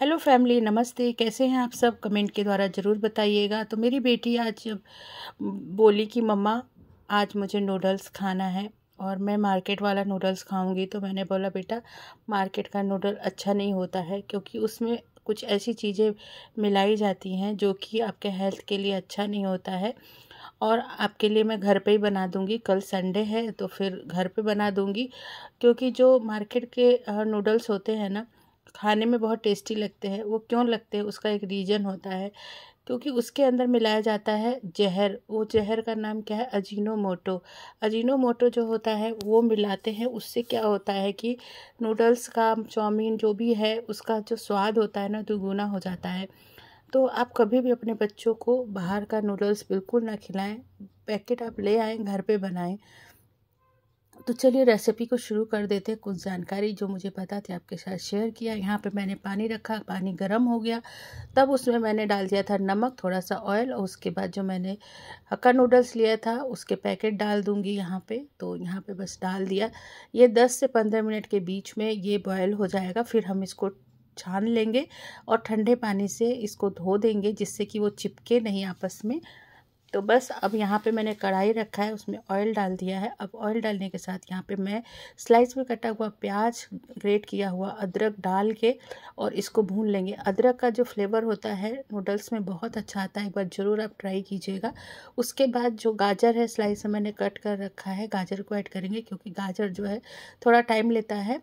hello family नमस्ते कैसे हैं आप सब कमेंट के द्वारा ज़रूर बताइएगा तो मेरी बेटी आज बोली कि मम्मा आज मुझे नूडल्स खाना है और मैं मार्केट वाला नूडल्स खाऊंगी तो मैंने बोला बेटा मार्केट का नूडल अच्छा नहीं होता है क्योंकि उसमें कुछ ऐसी चीज़ें मिलाई जाती हैं जो कि आपके हेल्थ के लिए अच्छा नहीं होता है और आपके लिए मैं घर पे ही बना दूंगी कल संडे है तो फिर घर पे बना दूंगी क्योंकि जो मार्केट के नूडल्स होते हैं ना खाने में बहुत टेस्टी लगते हैं वो क्यों लगते हैं उसका एक रीज़न होता है क्योंकि उसके अंदर मिलाया जाता है जहर वो जहर का नाम क्या है अजीनो मोटो अजीनो मोटो जो होता है वो मिलाते हैं उससे क्या होता है कि नूडल्स का चाउमीन जो भी है उसका जो स्वाद होता है ना दुगुना हो जाता है तो आप कभी भी अपने बच्चों को बाहर का नूडल्स बिल्कुल ना खिलाएं पैकेट आप ले आएँ घर पर बनाएँ तो चलिए रेसिपी को शुरू कर देते हैं कुछ जानकारी जो मुझे पता थी आपके साथ शेयर किया यहाँ पे मैंने पानी रखा पानी गर्म हो गया तब उसमें मैंने डाल दिया था नमक थोड़ा सा ऑयल और उसके बाद जो मैंने हक्का नूडल्स लिया था उसके पैकेट डाल दूँगी यहाँ पे तो यहाँ पे बस डाल दिया ये दस से पंद्रह मिनट के बीच में ये बॉयल हो जाएगा फिर हम इसको छान लेंगे और ठंडे पानी से इसको धो देंगे जिससे कि वो चिपके नहीं आपस में तो बस अब यहाँ पे मैंने कढ़ाई रखा है उसमें ऑयल डाल दिया है अब ऑयल डालने के साथ यहाँ पे मैं स्लाइस में कटा हुआ प्याज ग्रेट किया हुआ अदरक डाल के और इसको भून लेंगे अदरक का जो फ्लेवर होता है नूडल्स में बहुत अच्छा आता है एक बार ज़रूर आप ट्राई कीजिएगा उसके बाद जो गाजर है स्लाइस में मैंने कट कर रखा है गाजर को ऐड करेंगे क्योंकि गाजर जो है थोड़ा टाइम लेता है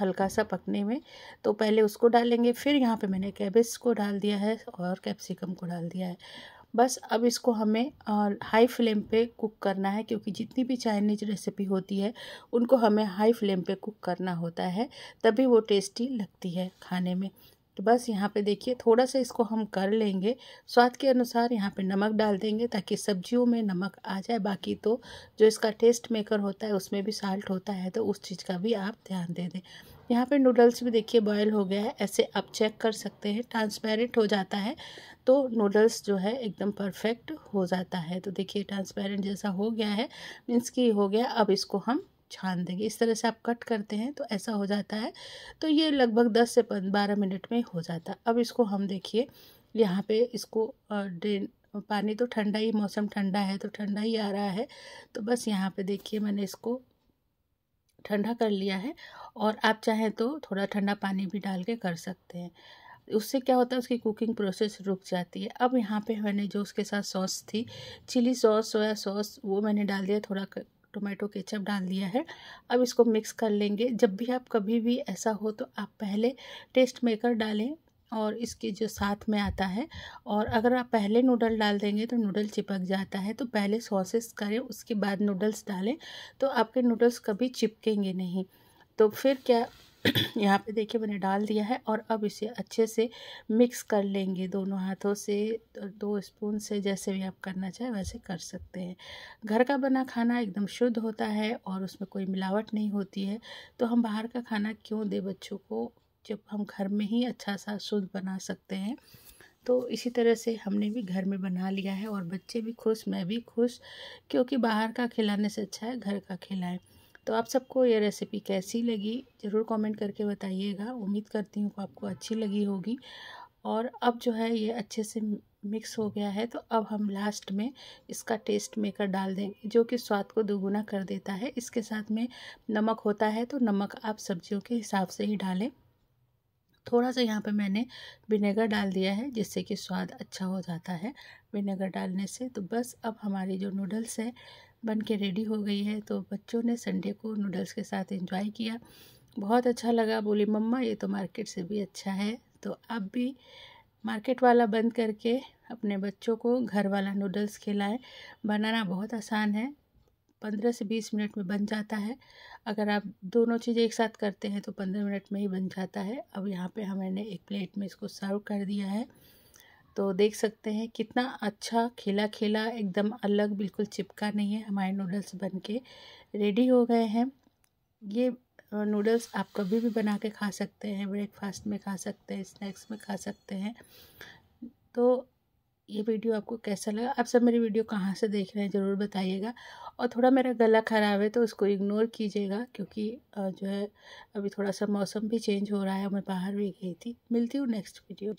हल्का सा पकने में तो पहले उसको डालेंगे फिर यहाँ पे मैंने कैबेज को डाल दिया है और कैप्सिकम को डाल दिया है बस अब इसको हमें हाई फ्लेम पे कुक करना है क्योंकि जितनी भी चाइनीज रेसिपी होती है उनको हमें हाई फ्लेम पे कुक करना होता है तभी वो टेस्टी लगती है खाने में तो बस यहाँ पे देखिए थोड़ा सा इसको हम कर लेंगे स्वाद के अनुसार यहाँ पे नमक डाल देंगे ताकि सब्जियों में नमक आ जाए बाकी तो जो इसका टेस्ट मेकर होता है उसमें भी साल्ट होता है तो उस चीज़ का भी आप ध्यान दे दें यहाँ पे नूडल्स भी देखिए बॉयल हो गया है ऐसे आप चेक कर सकते हैं ट्रांसपेरेंट हो जाता है तो नूडल्स जो है एकदम परफेक्ट हो जाता है तो देखिए ट्रांसपेरेंट जैसा हो गया है मीन्स कि हो गया अब इसको हम छान देंगे इस तरह से आप कट करते हैं तो ऐसा हो जाता है तो ये लगभग दस से बारह मिनट में हो जाता है अब इसको हम देखिए यहाँ पे इसको ड्रेन पानी तो ठंडा ही मौसम ठंडा है तो ठंडा ही आ रहा है तो बस यहाँ पे देखिए मैंने इसको ठंडा कर लिया है और आप चाहें तो थोड़ा ठंडा पानी भी डाल के कर सकते हैं उससे क्या होता है उसकी कुकिंग प्रोसेस रुक जाती है अब यहाँ पे मैंने जो उसके साथ सॉस थी चिली सॉस सोया सॉस वो मैंने डाल दिया थोड़ा टोमेटो केचप डाल दिया है अब इसको मिक्स कर लेंगे जब भी आप कभी भी ऐसा हो तो आप पहले टेस्ट मेकर डालें और इसके जो साथ में आता है और अगर आप पहले नूडल डाल देंगे तो नूडल चिपक जाता है तो पहले सॉसेस करें उसके बाद नूडल्स डालें तो आपके नूडल्स कभी चिपकेंगे नहीं तो फिर क्या यहाँ पे देखिए मैंने डाल दिया है और अब इसे अच्छे से मिक्स कर लेंगे दोनों हाथों से दो स्पून से जैसे भी आप करना चाहें वैसे कर सकते हैं घर का बना खाना एकदम शुद्ध होता है और उसमें कोई मिलावट नहीं होती है तो हम बाहर का खाना क्यों दें बच्चों को जब हम घर में ही अच्छा सा शुद्ध बना सकते हैं तो इसी तरह से हमने भी घर में बना लिया है और बच्चे भी खुश मैं भी खुश क्योंकि बाहर का खिलाने से अच्छा है घर का खिलाएँ तो आप सबको ये रेसिपी कैसी लगी ज़रूर कमेंट करके बताइएगा उम्मीद करती हूँ आपको अच्छी लगी होगी और अब जो है ये अच्छे से मिक्स हो गया है तो अब हम लास्ट में इसका टेस्ट मेकर डाल देंगे जो कि स्वाद को दोगुना कर देता है इसके साथ में नमक होता है तो नमक आप सब्जियों के हिसाब से ही डालें थोड़ा सा यहाँ पे मैंने विनेगर डाल दिया है जिससे कि स्वाद अच्छा हो जाता है विनेगर डालने से तो बस अब हमारी जो नूडल्स है बन के रेडी हो गई है तो बच्चों ने संडे को नूडल्स के साथ इंजॉय किया बहुत अच्छा लगा बोली मम्मा ये तो मार्केट से भी अच्छा है तो अब भी मार्केट वाला बंद करके अपने बच्चों को घर वाला नूडल्स खिलाएं बनाना बहुत आसान है पंद्रह से बीस मिनट में बन जाता है अगर आप दोनों चीज़ें एक साथ करते हैं तो पंद्रह मिनट में ही बन जाता है अब यहाँ पे हमने एक प्लेट में इसको सर्व कर दिया है तो देख सकते हैं कितना अच्छा खिला खिला एकदम अलग बिल्कुल चिपका नहीं है हमारे नूडल्स बन के रेडी हो गए हैं ये नूडल्स आप कभी भी बना के खा सकते हैं ब्रेकफास्ट में खा सकते हैं स्नैक्स में खा सकते हैं तो ये वीडियो आपको कैसा लगा आप सब मेरी वीडियो कहाँ से देख रहे हैं ज़रूर बताइएगा और थोड़ा मेरा गला ख़राब है तो उसको इग्नोर कीजिएगा क्योंकि जो है अभी थोड़ा सा मौसम भी चेंज हो रहा है मैं बाहर भी गई थी मिलती हूँ नेक्स्ट वीडियो